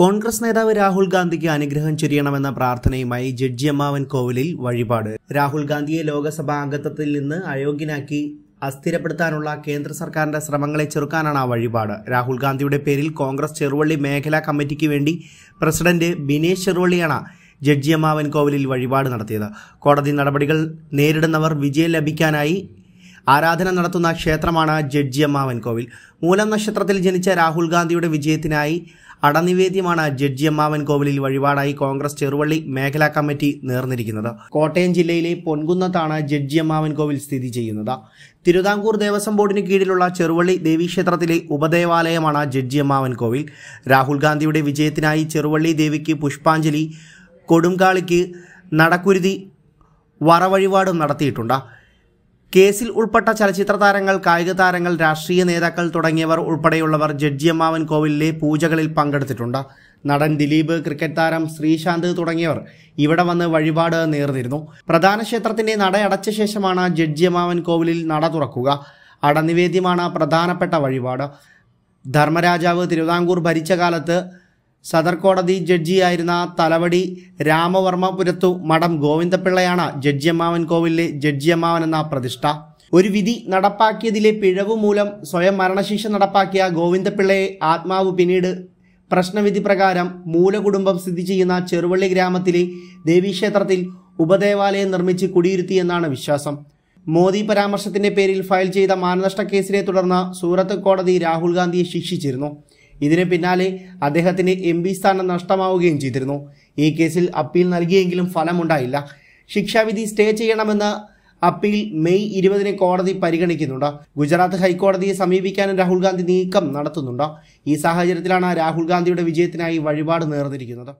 കോൺഗ്രസ് നേതാവ് രാഹുൽ ഗാന്ധിക്ക് അനുഗ്രഹം ചൊരിയണമെന്ന പ്രാർത്ഥനയുമായി അമ്മാവൻ കോവിലിൽ വഴിപാട് രാഹുൽ ഗാന്ധിയെ ലോക്സഭാ അംഗത്വത്തിൽ നിന്ന് അയോഗ്യനാക്കി അസ്ഥിരപ്പെടുത്താനുള്ള കേന്ദ്ര സർക്കാരിന്റെ ശ്രമങ്ങളെ ചെറുക്കാനാണ് ആ വഴിപാട് രാഹുൽ ഗാന്ധിയുടെ പേരിൽ കോൺഗ്രസ് ചെറുവള്ളി മേഖലാ കമ്മിറ്റിക്ക് വേണ്ടി പ്രസിഡന്റ് ബിനേഷ് ചെറുവള്ളിയാണ് അമ്മാവൻ കോവിലിൽ വഴിപാട് നടത്തിയത് കോടതി നടപടികൾ നേരിടുന്നവർ വിജയം ലഭിക്കാനായി ആരാധന നടത്തുന്ന ക്ഷേത്രമാണ് ജഡ്ജിയമ്മാവൻ കോവിൽ മൂലം നക്ഷത്രത്തിൽ ജനിച്ച രാഹുൽ ഗാന്ധിയുടെ വിജയത്തിനായി അടനിവേദ്യമാണ് ജഡ്ജിയമ്മാവൻ കോവിലിൽ വഴിപാടായി കോൺഗ്രസ് ചെറുവള്ളി മേഖലാ കമ്മിറ്റി നേർന്നിരിക്കുന്നത് കോട്ടയം ജില്ലയിലെ പൊൻകുന്നത്താണ് ജഡ്ജിയമ്മാവൻ കോവിൽ സ്ഥിതി ചെയ്യുന്നത് തിരുവിതാംകൂർ ദേവസ്വം ബോർഡിന് കീഴിലുള്ള ചെറുവള്ളി ദേവീക്ഷേത്രത്തിലെ ഉപദേവാലയമാണ് ജഡ്ജിയമ്മാവൻ കോവിൽ രാഹുൽ ഗാന്ധിയുടെ വിജയത്തിനായി ചെറുവള്ളി ദേവിക്ക് പുഷ്പാഞ്ജലി കൊടുങ്കാളിക്ക് നടക്കുരുതി വറവഴിപാടും നടത്തിയിട്ടുണ്ട് കേസിൽ ഉൾപ്പെട്ട ചലച്ചിത്ര താരങ്ങൾ കായിക താരങ്ങൾ രാഷ്ട്രീയ നേതാക്കൾ തുടങ്ങിയവർ ഉൾപ്പെടെയുള്ളവർ ജഡ്ജിയമ്മാവൻ കോവിലിലെ പൂജകളിൽ പങ്കെടുത്തിട്ടുണ്ട് നടൻ ദിലീപ് ക്രിക്കറ്റ് താരം ശ്രീശാന്ത് തുടങ്ങിയവർ ഇവിടെ വന്ന് വഴിപാട് നേർന്നിരുന്നു പ്രധാന ക്ഷേത്രത്തിന്റെ നട അടച്ച ശേഷമാണ് ജഡ്ജിയമ്മാവൻ കോവിലിൽ നട തുറക്കുക അടനിവേദ്യമാണ് പ്രധാനപ്പെട്ട വഴിപാട് ധർമ്മരാജാവ് തിരുവിതാംകൂർ ഭരിച്ച കാലത്ത് സദർ കോടതി ജഡ്ജിയായിരുന്ന തലവടി രാമവർമ്മപുരത്തു മഠം ഗോവിന്ദപിള്ളയാണ് ജഡ്ജിയമ്മാവൻ കോവിലിലെ ജഡ്ജിയമ്മാവൻ എന്ന പ്രതിഷ്ഠ ഒരു വിധി നടപ്പാക്കിയതിലെ പിഴവ് മൂലം സ്വയം മരണശിക്ഷ നടപ്പാക്കിയ ഗോവിന്ദപിള്ളയെ ആത്മാവ് പിന്നീട് പ്രശ്നവിധി പ്രകാരം മൂലകുടുംബം സ്ഥിതി ചെയ്യുന്ന ചെറുവള്ളി ഗ്രാമത്തിലെ ദേവീക്ഷേത്രത്തിൽ ഉപദേവാലയം നിർമ്മിച്ച് കുടിയിരുത്തിയെന്നാണ് എന്നാണ് വിശ്വാസം മോദി പരാമർശത്തിന്റെ പേരിൽ ഫയൽ ചെയ്ത മാനനഷ്ട കേസിനെ തുടർന്ന് സൂറത്ത് കോടതി രാഹുൽ ഗാന്ധിയെ ശിക്ഷിച്ചിരുന്നു ഇതിന് പിന്നാലെ അദ്ദേഹത്തിന് എം പി സ്ഥാനം നഷ്ടമാവുകയും ചെയ്തിരുന്നു ഈ കേസിൽ അപ്പീൽ നൽകിയെങ്കിലും ഫലമുണ്ടായില്ല ശിക്ഷാവിധി സ്റ്റേ ചെയ്യണമെന്ന് അപ്പീൽ മെയ് ഇരുപതിന് കോടതി പരിഗണിക്കുന്നുണ്ട് ഗുജറാത്ത് ഹൈക്കോടതിയെ സമീപിക്കാനും രാഹുൽ ഗാന്ധി നീക്കം നടത്തുന്നുണ്ട് ഈ സാഹചര്യത്തിലാണ് രാഹുൽ ഗാന്ധിയുടെ വിജയത്തിനായി വഴിപാട് നേർന്നിരിക്കുന്നത്